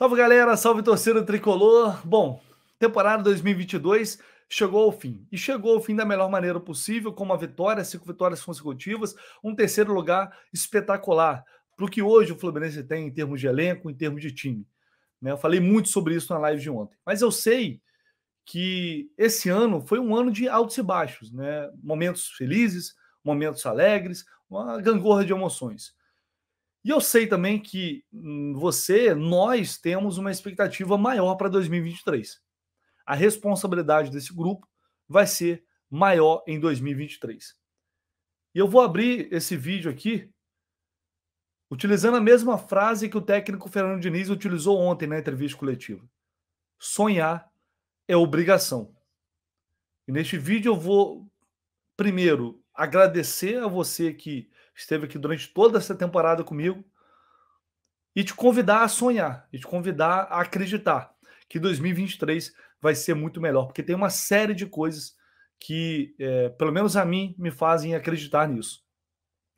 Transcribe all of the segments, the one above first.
Salve galera, salve torcida tricolor. Bom, temporada 2022 chegou ao fim e chegou ao fim da melhor maneira possível, com uma vitória, cinco vitórias consecutivas, um terceiro lugar espetacular para o que hoje o Fluminense tem em termos de elenco, em termos de time. Né? Eu falei muito sobre isso na live de ontem, mas eu sei que esse ano foi um ano de altos e baixos, né? Momentos felizes, momentos alegres, uma gangorra de emoções. E eu sei também que hum, você, nós temos uma expectativa maior para 2023. A responsabilidade desse grupo vai ser maior em 2023. E eu vou abrir esse vídeo aqui utilizando a mesma frase que o técnico Fernando Diniz utilizou ontem na entrevista coletiva. Sonhar é obrigação. E neste vídeo eu vou primeiro agradecer a você que esteve aqui durante toda essa temporada comigo, e te convidar a sonhar, e te convidar a acreditar que 2023 vai ser muito melhor, porque tem uma série de coisas que, é, pelo menos a mim, me fazem acreditar nisso.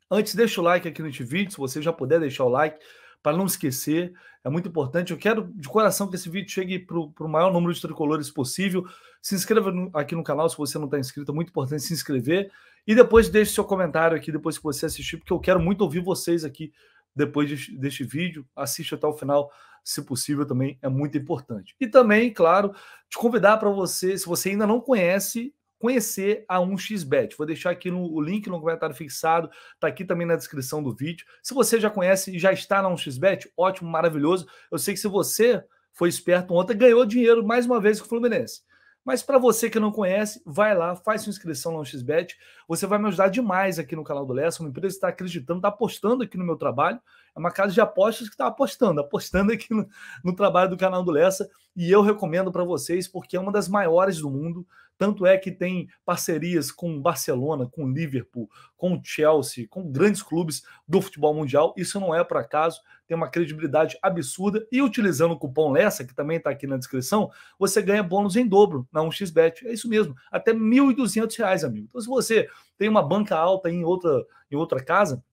Antes, deixa o like aqui no vídeo, se você já puder deixar o like, para não esquecer, é muito importante. Eu quero de coração que esse vídeo chegue para o maior número de tricolores possível. Se inscreva no, aqui no canal se você não está inscrito, é muito importante se inscrever. E depois deixe seu comentário aqui depois que você assistir, porque eu quero muito ouvir vocês aqui depois deste vídeo. assista até o final, se possível, também é muito importante. E também, claro, te convidar para você, se você ainda não conhece, conhecer a 1xBet. Vou deixar aqui no, o link no comentário fixado, está aqui também na descrição do vídeo. Se você já conhece e já está na 1xBet, ótimo, maravilhoso. Eu sei que se você foi esperto ontem, ganhou dinheiro mais uma vez com o Fluminense. Mas para você que não conhece, vai lá, faz sua inscrição lá no XBET. Você vai me ajudar demais aqui no canal do Lessa. Uma empresa está acreditando, está apostando aqui no meu trabalho. É uma casa de apostas que está apostando, apostando aqui no, no, trabalho do canal do Lessa. E eu recomendo para vocês, porque é uma das maiores do mundo. Tanto é que tem parcerias com Barcelona, com Liverpool, com Chelsea, com grandes clubes do futebol mundial. Isso não é por acaso, tem uma credibilidade absurda. E utilizando o cupom Lessa, que também está aqui na descrição, você ganha bônus em dobro na 1xBet. É isso mesmo, até R$ 1.200, amigo. Então, se você tem uma banca alta em outra, em outra casa,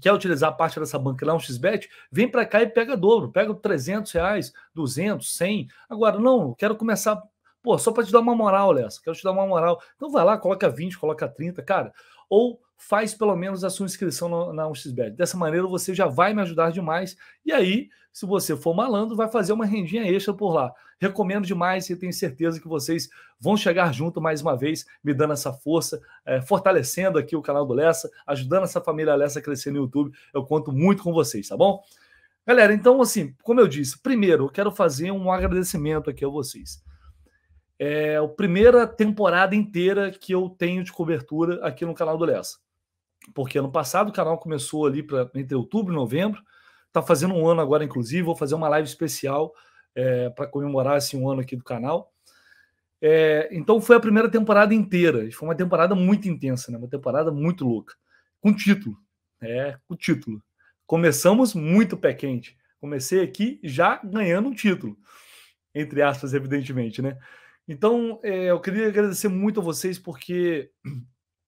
quer utilizar parte dessa banca lá, um XBET, vem para cá e pega dobro, pega 300 reais, 200, 100. Agora, não, quero começar Pô, só para te dar uma moral, Lessa, quero te dar uma moral. Então vai lá, coloca 20, coloca 30, cara. Ou faz pelo menos a sua inscrição no, na UXBet. Dessa maneira você já vai me ajudar demais. E aí, se você for malandro, vai fazer uma rendinha extra por lá. Recomendo demais e tenho certeza que vocês vão chegar junto mais uma vez, me dando essa força, é, fortalecendo aqui o canal do Lessa, ajudando essa família Lessa a crescer no YouTube. Eu conto muito com vocês, tá bom? Galera, então assim, como eu disse, primeiro eu quero fazer um agradecimento aqui a vocês. É a primeira temporada inteira que eu tenho de cobertura aqui no canal do Lessa. Porque ano passado o canal começou ali pra, entre outubro e novembro. Está fazendo um ano agora, inclusive. Vou fazer uma live especial é, para comemorar esse assim, um ano aqui do canal. É, então foi a primeira temporada inteira. Foi uma temporada muito intensa, né? uma temporada muito louca. Com título. É, com título. Começamos muito pé quente. Comecei aqui já ganhando um título. Entre aspas, evidentemente, né? Então, é, eu queria agradecer muito a vocês, porque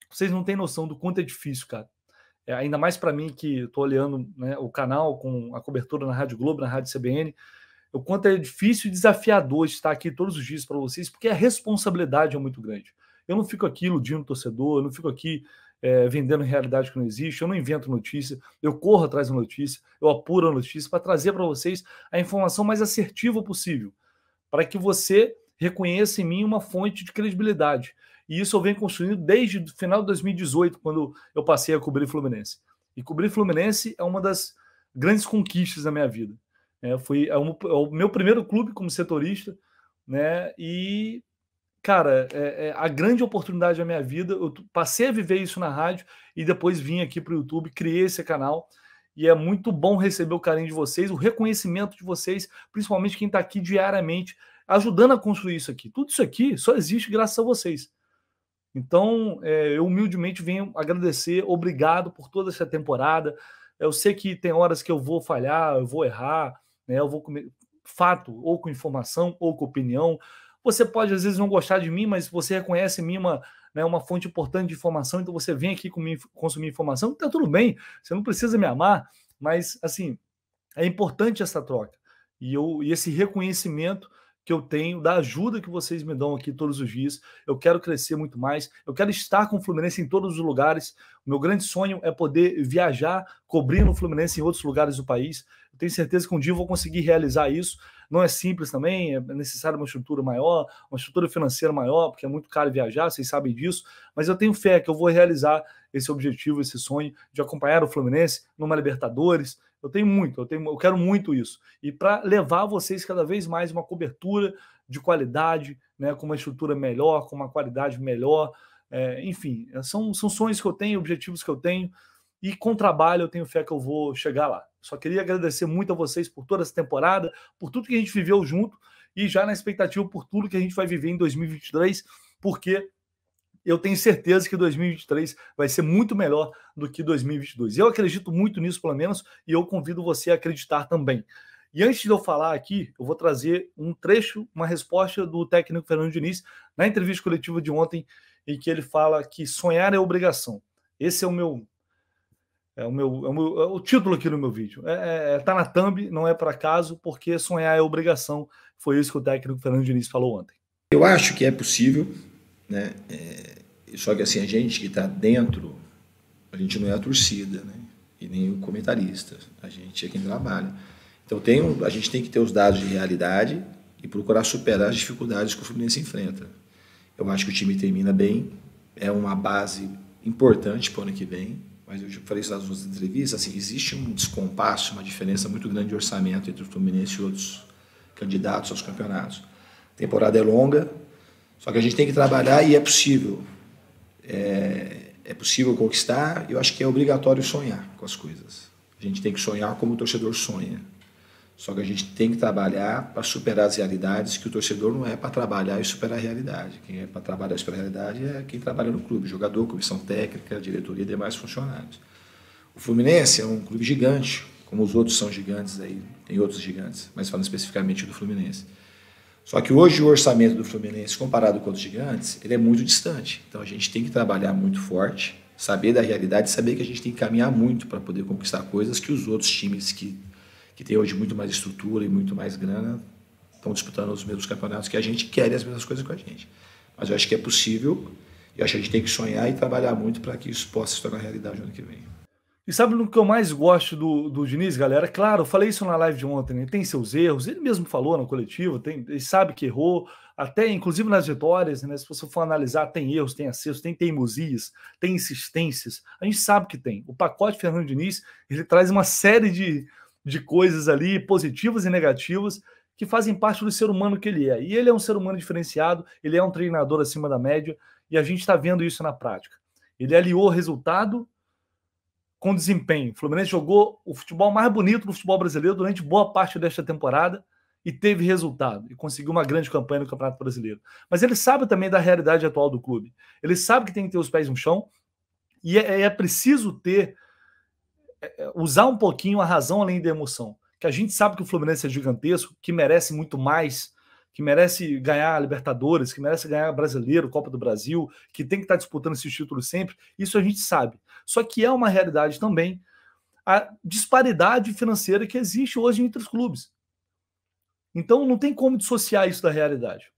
vocês não têm noção do quanto é difícil, cara. É, ainda mais para mim que estou olhando né, o canal com a cobertura na Rádio Globo, na Rádio CBN, o quanto é difícil e desafiador estar aqui todos os dias para vocês, porque a responsabilidade é muito grande. Eu não fico aqui iludindo o torcedor, eu não fico aqui é, vendendo realidade que não existe, eu não invento notícia, eu corro atrás da notícia, eu apuro a notícia para trazer para vocês a informação mais assertiva possível, para que você reconheça em mim uma fonte de credibilidade. E isso eu venho construindo desde o final de 2018, quando eu passei a cobrir Fluminense. E cobrir Fluminense é uma das grandes conquistas da minha vida. É, foi é um, é o meu primeiro clube como setorista, né? E cara, é, é a grande oportunidade da minha vida. Eu passei a viver isso na rádio e depois vim aqui para o YouTube, criei esse canal. E é muito bom receber o carinho de vocês, o reconhecimento de vocês, principalmente quem está aqui diariamente ajudando a construir isso aqui. Tudo isso aqui só existe graças a vocês. Então, é, eu humildemente venho agradecer, obrigado por toda essa temporada. Eu sei que tem horas que eu vou falhar, eu vou errar, né? Eu vou com fato, ou com informação, ou com opinião. Você pode às vezes não gostar de mim, mas você reconhece em mim uma, né, uma fonte importante de informação, então você vem aqui consumir informação, tá tudo bem, você não precisa me amar, mas assim, é importante essa troca. E, eu, e esse reconhecimento que eu tenho, da ajuda que vocês me dão aqui todos os dias. Eu quero crescer muito mais, eu quero estar com o Fluminense em todos os lugares. O meu grande sonho é poder viajar cobrindo o Fluminense em outros lugares do país. Eu tenho certeza que um dia eu vou conseguir realizar isso. Não é simples também, é necessário uma estrutura maior, uma estrutura financeira maior, porque é muito caro viajar, vocês sabem disso. Mas eu tenho fé que eu vou realizar esse objetivo, esse sonho de acompanhar o Fluminense numa Libertadores, eu tenho muito, eu, tenho, eu quero muito isso. E para levar vocês cada vez mais uma cobertura de qualidade, né, com uma estrutura melhor, com uma qualidade melhor. É, enfim, é, são, são sonhos que eu tenho, objetivos que eu tenho, e com trabalho eu tenho fé que eu vou chegar lá. Só queria agradecer muito a vocês por toda essa temporada, por tudo que a gente viveu junto, e já na expectativa por tudo que a gente vai viver em 2023, porque eu tenho certeza que 2023 vai ser muito melhor do que 2022. Eu acredito muito nisso, pelo menos, e eu convido você a acreditar também. E antes de eu falar aqui, eu vou trazer um trecho, uma resposta do técnico Fernando Diniz na entrevista coletiva de ontem, em que ele fala que sonhar é obrigação. Esse é o meu. É o, meu, é o, meu, é o título aqui no meu vídeo. É, é, é tá na thumb, não é por acaso, porque sonhar é obrigação. Foi isso que o técnico Fernando Diniz falou ontem. Eu acho que é possível, né? É, só que assim, a gente que está dentro, a gente não é a torcida, né? e nem o comentarista, a gente é quem trabalha. Então tem, um, a gente tem que ter os dados de realidade e procurar superar as dificuldades que o Fluminense enfrenta. Eu acho que o time termina bem, é uma base importante para o ano que vem, mas eu já falei isso nas outras entrevistas, assim, existe um descompasso, uma diferença muito grande de orçamento entre o Fluminense e outros candidatos aos campeonatos. A temporada é longa, só que a gente tem que trabalhar e é possível. É, é possível conquistar, eu acho que é obrigatório sonhar com as coisas. A gente tem que sonhar como o torcedor sonha. Só que a gente tem que trabalhar para superar as realidades, que o torcedor não é para trabalhar e superar a realidade. Quem é para trabalhar e superar a realidade é quem trabalha no clube, jogador, comissão técnica, diretoria e demais funcionários. O Fluminense é um clube gigante, como os outros são gigantes aí, tem outros gigantes, mas falando especificamente do Fluminense. Só que hoje o orçamento do Fluminense, comparado com os gigantes, ele é muito distante. Então a gente tem que trabalhar muito forte, saber da realidade, saber que a gente tem que caminhar muito para poder conquistar coisas que os outros times que, que têm hoje muito mais estrutura e muito mais grana estão disputando os mesmos campeonatos que a gente quer as mesmas coisas com a gente. Mas eu acho que é possível, e acho que a gente tem que sonhar e trabalhar muito para que isso possa se tornar realidade no ano que vem. E sabe o que eu mais gosto do, do Diniz, galera? Claro, eu falei isso na live de ontem, ele né? tem seus erros, ele mesmo falou na coletiva, tem, ele sabe que errou, até inclusive nas vitórias, né? Se você for analisar, tem erros, tem acertos, tem teimosias, tem insistências. A gente sabe que tem. O pacote Fernando Diniz, ele traz uma série de, de coisas ali, positivas e negativas, que fazem parte do ser humano que ele é. E ele é um ser humano diferenciado, ele é um treinador acima da média, e a gente está vendo isso na prática. Ele aliou resultado com desempenho. O Fluminense jogou o futebol mais bonito do futebol brasileiro durante boa parte desta temporada e teve resultado e conseguiu uma grande campanha no Campeonato Brasileiro. Mas ele sabe também da realidade atual do clube. Ele sabe que tem que ter os pés no chão e é, é preciso ter é, é usar um pouquinho a razão além da emoção. Que a gente sabe que o Fluminense é gigantesco, que merece muito mais, que merece ganhar a Libertadores, que merece ganhar a Brasileiro, Copa do Brasil, que tem que estar disputando esses títulos sempre. Isso a gente sabe. Só que é uma realidade também a disparidade financeira que existe hoje entre os clubes. Então não tem como dissociar isso da realidade.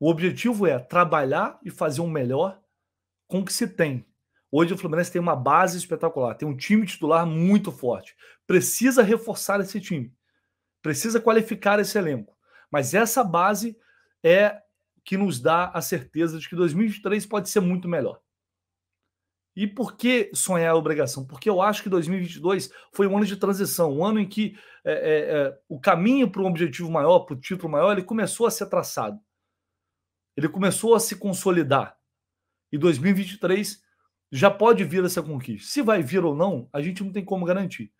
O objetivo é trabalhar e fazer o um melhor com o que se tem. Hoje o Fluminense tem uma base espetacular, tem um time titular muito forte. Precisa reforçar esse time, precisa qualificar esse elenco. Mas essa base é que nos dá a certeza de que 2023 pode ser muito melhor. E por que sonhar a obrigação? Porque eu acho que 2022 foi um ano de transição, um ano em que é, é, é, o caminho para um objetivo maior, para o título maior, ele começou a ser traçado. Ele começou a se consolidar. E 2023 já pode vir essa conquista. Se vai vir ou não, a gente não tem como garantir.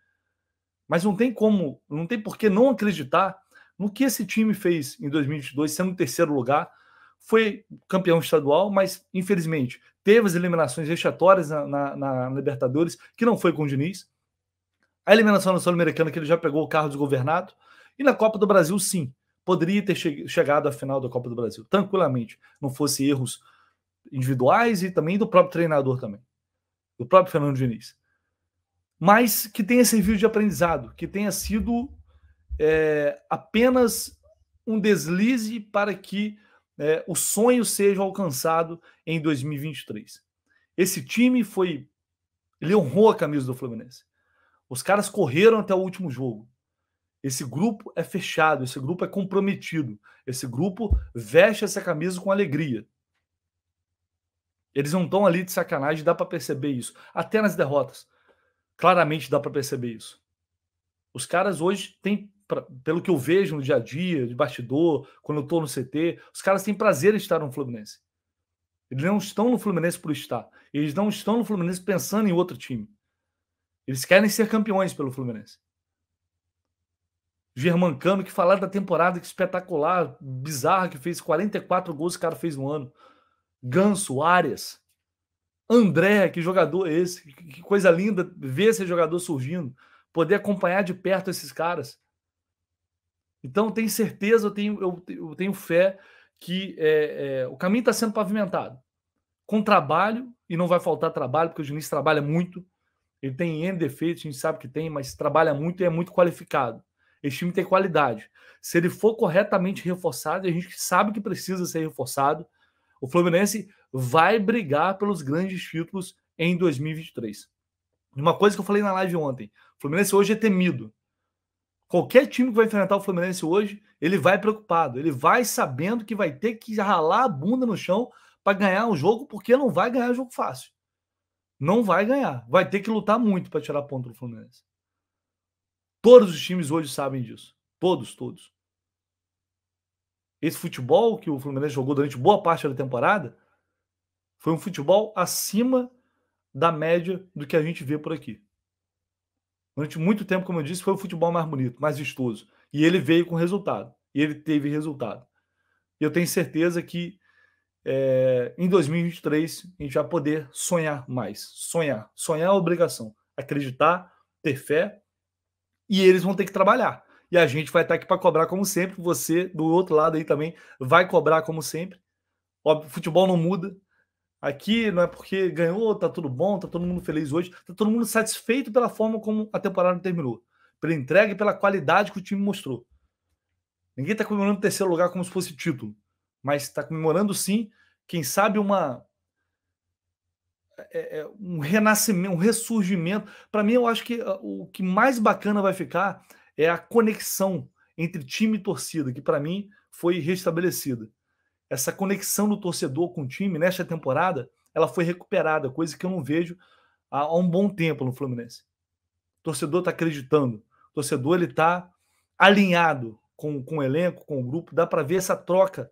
Mas não tem como, não tem por que não acreditar no que esse time fez em 2022, sendo terceiro lugar, foi campeão estadual, mas infelizmente teve as eliminações vexatórias na, na, na, Libertadores, que não foi com o Diniz. A eliminação na Sul-Americana, que ele já pegou o carro desgovernado. E na Copa do Brasil, sim, poderia ter che chegado à final da Copa do Brasil, tranquilamente, não fosse erros individuais e também do próprio treinador também, do próprio Fernando Diniz. Mas que tenha servido de aprendizado, que tenha sido é, apenas um deslize para que é, o sonho seja alcançado em 2023. Esse time foi. Ele honrou a camisa do Fluminense. Os caras correram até o último jogo. Esse grupo é fechado, esse grupo é comprometido, esse grupo veste essa camisa com alegria. Eles não estão ali de sacanagem, dá para perceber isso. Até nas derrotas, claramente dá para perceber isso. Os caras hoje têm pra, pelo que eu vejo no dia a dia, de bastidor, quando eu estou no CT, os caras têm prazer em estar no Fluminense. Eles não estão no Fluminense por estar. Eles não estão no Fluminense pensando em outro time. Eles querem ser campeões pelo Fluminense. Germancano, que falar da temporada que espetacular, bizarra, que fez 44 gols, o cara fez um ano. Ganso, Arias. André, que jogador é esse? Que coisa linda ver esse jogador surgindo. Poder acompanhar de perto esses caras. Então, tenho certeza, eu tenho, eu, eu tenho fé que é, é, o caminho está sendo pavimentado. Com trabalho, e não vai faltar trabalho, porque o Diniz trabalha muito. Ele tem N defeitos, a gente sabe que tem, mas trabalha muito e é muito qualificado. Esse time tem qualidade. Se ele for corretamente reforçado, a gente sabe que precisa ser reforçado, o Fluminense vai brigar pelos grandes títulos em 2023. Uma coisa que eu falei na live ontem: o Fluminense hoje é temido. Qualquer time que vai enfrentar o Fluminense hoje, ele vai preocupado, ele vai sabendo que vai ter que ralar a bunda no chão para ganhar um jogo, porque não vai ganhar um jogo fácil. Não vai ganhar. Vai ter que lutar muito para tirar ponto do Fluminense. Todos os times hoje sabem disso. Todos, todos. Esse futebol que o Fluminense jogou durante boa parte da temporada foi um futebol acima da média do que a gente vê por aqui. Durante muito tempo, como eu disse, foi o futebol mais bonito, mais vistoso. E ele veio com resultado. E ele teve resultado. E eu tenho certeza que é, em 2023 a gente vai poder sonhar mais. Sonhar. Sonhar é a obrigação. Acreditar, ter fé. E eles vão ter que trabalhar. E a gente vai estar aqui para cobrar como sempre. Você do outro lado aí também vai cobrar como sempre. Óbvio, futebol não muda. Aqui não é porque ganhou, tá tudo bom, tá todo mundo feliz hoje, tá todo mundo satisfeito pela forma como a temporada terminou, pela entrega e pela qualidade que o time mostrou. Ninguém tá comemorando o terceiro lugar como se fosse título, mas está comemorando sim, quem sabe uma é, é um renascimento, um ressurgimento. Para mim, eu acho que ah, o que mais bacana vai ficar é a conexão entre time e torcida, que para mim foi restabelecida essa conexão do torcedor com o time nesta temporada, ela foi recuperada, coisa que eu não vejo há, há um bom tempo no Fluminense. O torcedor está acreditando, o torcedor ele está alinhado com, com o elenco, com o grupo, dá para ver essa troca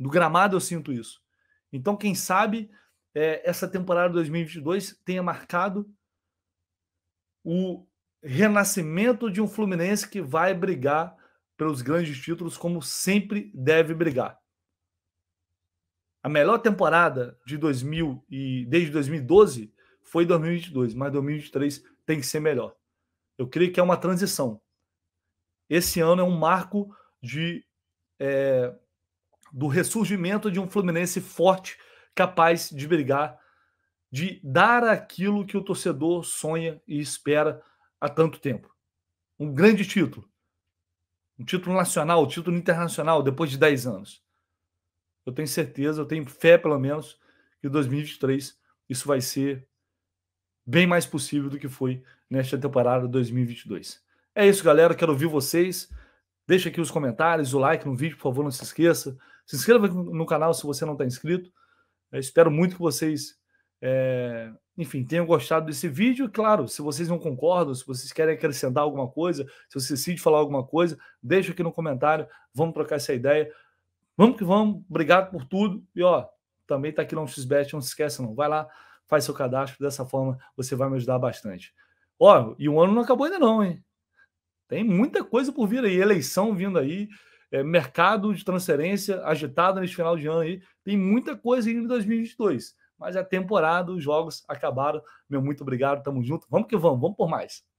do gramado, eu sinto isso. Então, quem sabe é, essa temporada 2022 tenha marcado o renascimento de um Fluminense que vai brigar pelos grandes títulos como sempre deve brigar a melhor temporada de 2000 e desde 2012 foi 2022, mas 2023 tem que ser melhor. Eu creio que é uma transição. Esse ano é um marco de é, do ressurgimento de um Fluminense forte, capaz de brigar, de dar aquilo que o torcedor sonha e espera há tanto tempo. Um grande título. Um título nacional, um título internacional, depois de 10 anos. Eu tenho certeza, eu tenho fé, pelo menos, que 2023 isso vai ser bem mais possível do que foi nesta temporada 2022. É isso, galera. Quero ouvir vocês. Deixa aqui os comentários, o like no vídeo, por favor, não se esqueça. Se inscreva no canal se você não está inscrito. Eu espero muito que vocês, é... enfim, tenham gostado desse vídeo. Claro, se vocês não concordam, se vocês querem acrescentar alguma coisa, se vocês decidem falar alguma coisa, deixa aqui no comentário. Vamos trocar essa ideia. Vamos que vamos, obrigado por tudo. E ó, também tá aqui no XBet, não se esqueça não. Vai lá, faz seu cadastro, dessa forma você vai me ajudar bastante. Ó, e o ano não acabou ainda não, hein? Tem muita coisa por vir aí, eleição vindo aí, é, mercado de transferência agitado nesse final de ano aí. Tem muita coisa ainda em 2022. Mas a é temporada, os jogos acabaram. Meu muito obrigado, tamo junto. Vamos que vamos, vamos por mais.